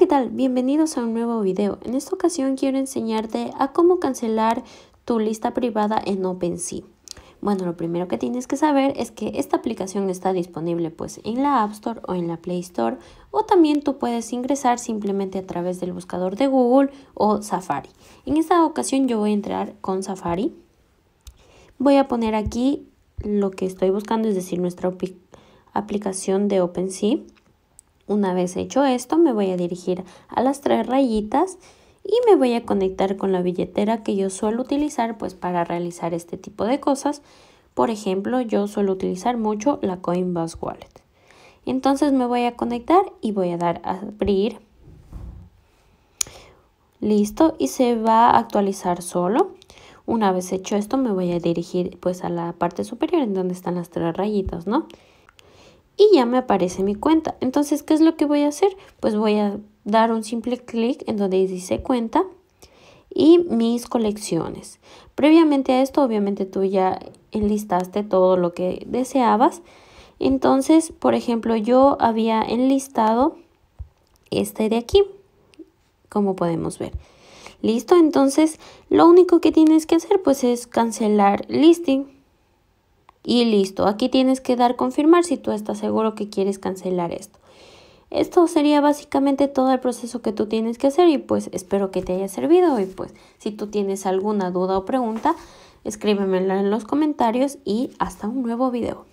¿qué tal? Bienvenidos a un nuevo video. En esta ocasión quiero enseñarte a cómo cancelar tu lista privada en OpenSea. Bueno, lo primero que tienes que saber es que esta aplicación está disponible pues en la App Store o en la Play Store o también tú puedes ingresar simplemente a través del buscador de Google o Safari. En esta ocasión yo voy a entrar con Safari. Voy a poner aquí lo que estoy buscando, es decir, nuestra aplicación de OpenSea. Una vez hecho esto, me voy a dirigir a las tres rayitas y me voy a conectar con la billetera que yo suelo utilizar pues para realizar este tipo de cosas. Por ejemplo, yo suelo utilizar mucho la Coinbase Wallet. Entonces me voy a conectar y voy a dar a abrir. Listo, y se va a actualizar solo. Una vez hecho esto, me voy a dirigir pues a la parte superior en donde están las tres rayitas, ¿no? y ya me aparece mi cuenta. Entonces, ¿qué es lo que voy a hacer? Pues voy a dar un simple clic en donde dice cuenta y mis colecciones. Previamente a esto, obviamente tú ya enlistaste todo lo que deseabas. Entonces, por ejemplo, yo había enlistado este de aquí, como podemos ver. Listo, entonces lo único que tienes que hacer pues es cancelar listing y listo. Aquí tienes que dar confirmar si tú estás seguro que quieres cancelar esto. Esto sería básicamente todo el proceso que tú tienes que hacer y pues espero que te haya servido y pues si tú tienes alguna duda o pregunta, escríbemela en los comentarios y hasta un nuevo video.